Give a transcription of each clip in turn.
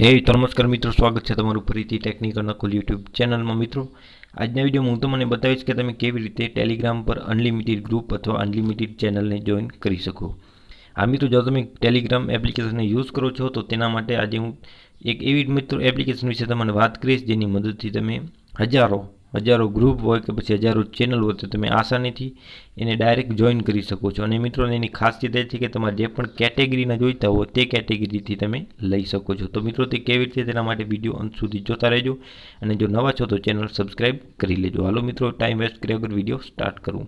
હે નમસ્કાર મિત્રો સ્વાગત છે તમારું ફરીથી ટેકનિકલ નકુલ યુટ્યુબ ચેનલમાં મિત્રો આજના વિડીયોમાં હું તમને બતાવીશ કે તમે કેવી રીતે ટેલિગ્રામ પર અનલિમિટેડ ગ્રુપ અથવા અનલિમિટેડ ચેનલને જોઈન કરી શકો આ મિત્રો જો તમે ટેલિગ્રામ એપ્લિકેશનને યુઝ કરો છો તો તેના માટે આજે હું એક એવી મિત્રો એપ્લિકેશન વિશે તમને વાત કરીશ જેની મદદથી તમે હજારો હજારો ગ્રુપ હોય કે પછી હજારો ચેનલ હોય તો તમે આસાનીથી એને ડાયરેક્ટ જોઈન કરી શકો છો અને મિત્રોને એની ખાસિયત એ છે કે તમારે જે પણ કેટેગરીના જોઈતા હોય તે કેટેગરીથી તમે લઈ શકો છો તો મિત્રો તે કેવી રીતે તેના માટે વિડીયો અંત સુધી જોતા રહેજો અને જો નવા છો તો ચેનલ સબસ્ક્રાઈબ કરી લેજો હાલો મિત્રો ટાઈમ વેસ્ટ કર્યા વગર વિડીયો સ્ટાર્ટ કરું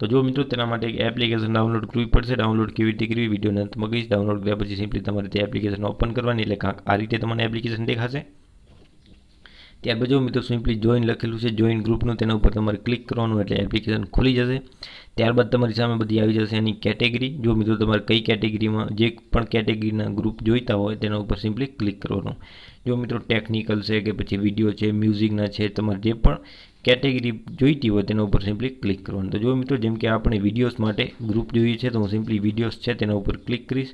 તો જો મિત્રો તેના માટે એક એપ્લિકેશન ડાઉનલોડ કરવી પડશે ડાઉનલોડ કેવી રીતે કરવી વિડીયોના અંતમાં કહીશ ડાઉનલોડ કર્યા પછી સિમ્પલી તમારે તે એપ્લિકેશન ઓપન કરવાની એટલે કાંક આ રીતે તમને એપ્લિકેશન દેખાશે ત્યારબાદ જો મિત્રો સિમ્પલી જોઈન લખેલું છે જોઈન ગ્રુપનું તેના ઉપર તમારે ક્લિક કરવાનું એટલે એપ્લિકેશન ખુલી જશે ત્યારબાદ તમારી સામે બધી આવી જશે એની કેટેગરી જો મિત્રો તમારે કઈ કેટેગરીમાં જે પણ કેટેગરીના ગ્રુપ જોઈતા હોય તેના ઉપર સિમ્પલી ક્લિક કરવાનું જો મિત્રો ટેકનિકલ છે કે પછી વિડીયો છે મ્યુઝિકના છે તમારે જે પણ કેટેગરી જોઈતી હોય તેના ઉપર સિમ્પલી ક્લિક કરવાનું તો જો મિત્રો જેમ કે આપણે વિડીયોઝ માટે ગ્રુપ જોઈએ છે તો હું સિમ્પલી વિડીયોઝ છે તેના ઉપર ક્લિક કરીશ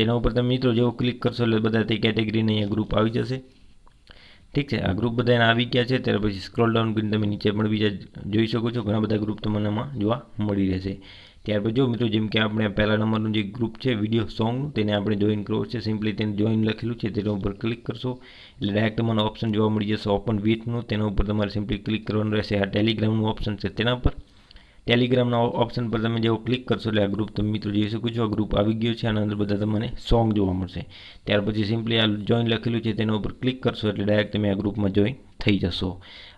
તેના ઉપર તમે મિત્રો જેવો ક્લિક કરશો એટલે બધા તે કેટેગરીને અહીંયા ગ્રુપ આવી જશે ઠીક છે આ ગ્રુપ બધાને આવી ગયા છે ત્યાર પછી સ્ક્રોલ ડાઉન કરીને તમે નીચે પણ બીજા જોઈ શકો છો ઘણા બધા ગ્રુપ તમને એમાં જોવા મળી રહેશે ત્યાર પછી જો મિત્રો જેમ કે આપણે પહેલા નંબરનું જે ગ્રુપ છે વિડીયો સોંગનું તેને આપણે જોઈન કરવો છે સિમ્પલી તેને જોઈન લખેલું છે તેના ઉપર ક્લિક કરશો એટલે ડાયરેક્ટ તમને ઓપ્શન જોવા મળી જશે ઓપન વિથનું તેના ઉપર તમારે સિમ્પલી ક્લિક કરવાનું રહેશે આ ટેલિગ્રામનું ઓપ્શન છે તેના પર ટેલિગ્રામના ઓપ્શન પર તમે જેવો ક્લિક કરશો એટલે આ ગ્રુપ તમે મિત્રો જોઈ શકો છો આ ગ્રુપ આવી ગયો છે આના અંદર બધા તમને સોંગ જોવા મળશે ત્યાર પછી સિમ્પલી આ જોઈન લખેલું છે તેના ઉપર ક્લિક કરશો એટલે ડાયરેક્ટ તમે આ ગ્રુપમાં જોઈન થઈ જશો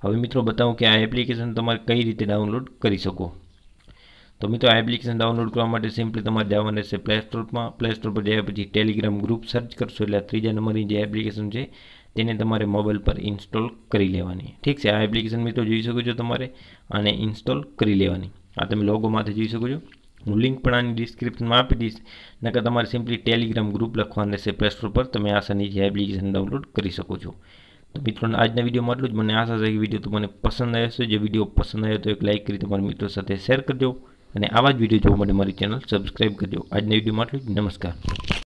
હવે મિત્રો બતાવું કે આ એપ્લિકેશન તમારે કઈ રીતે ડાઉનલોડ કરી શકો તો મિત્રો આ એપ્લિકેશન ડાઉનલોડ કરવા માટે સિમ્પલી તમારે જવાનું રહેશે પ્લે સ્ટોરમાં પ્લે સ્ટોર પર જયા પછી ટેલિગ્રામ ગ્રુપ સર્ચ કરશો એટલે ત્રીજા નંબરની જે એપ્લિકેશન છે તેને તમારે મોબાઈલ પર ઇન્સ્ટોલ કરી લેવાની ઠીક છે આ એપ્લિકેશન મિત્રો જોઈ શકો છો તમારે અને ઇન્સ્ટોલ કરી લેવાની આ તમે લોગોમાંથી જોઈ શકો છો હું લિંક પણ આની ડિસ્ક્રિપ્શનમાં આપી દઈશ નકર તમારે સિમ્પલી ટેલિગ્રામ ગ્રુપ લખવાનું રહેશે પ્લે સ્ટોર પર તમે આસાનીથી એપ્લિકેશન ડાઉનલોડ કરી શકો છો તો મિત્રો આજના વિડીયોમાં આટલું જ મને આશા છે કે વિડીયો તમને પસંદ આવ્યો છે જો વિડીયો પસંદ આવ્યો તો એક લાઇક કરી તમારા મિત્રો સાથે શેર કરજો અને આવા જ વિડીયો જોવા માટે મારી ચેનલ સબસ્ક્રાઈબ કરજો આજના વિડીયોમાં આટલું જ નમસ્કાર